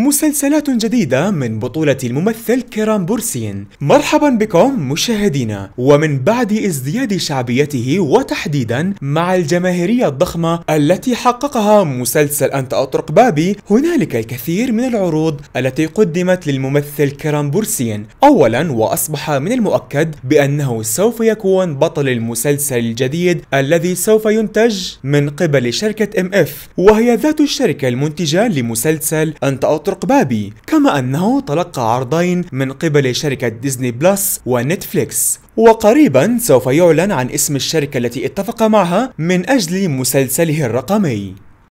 مسلسلات جديدة من بطولة الممثل كيران بورسين مرحبا بكم مشاهدينا ومن بعد ازدياد شعبيته وتحديدا مع الجماهيرية الضخمة التي حققها مسلسل أنت أطرق بابي هنالك الكثير من العروض التي قدمت للممثل كيران بورسين أولا وأصبح من المؤكد بأنه سوف يكون بطل المسلسل الجديد الذي سوف ينتج من قبل شركة ام اف وهي ذات الشركة المنتجة لمسلسل أنت أطرق بابي كما أنه تلقى عرضين من قبل شركة ديزني بلس ونتفليكس وقريبا سوف يعلن عن اسم الشركة التي اتفق معها من أجل مسلسله الرقمي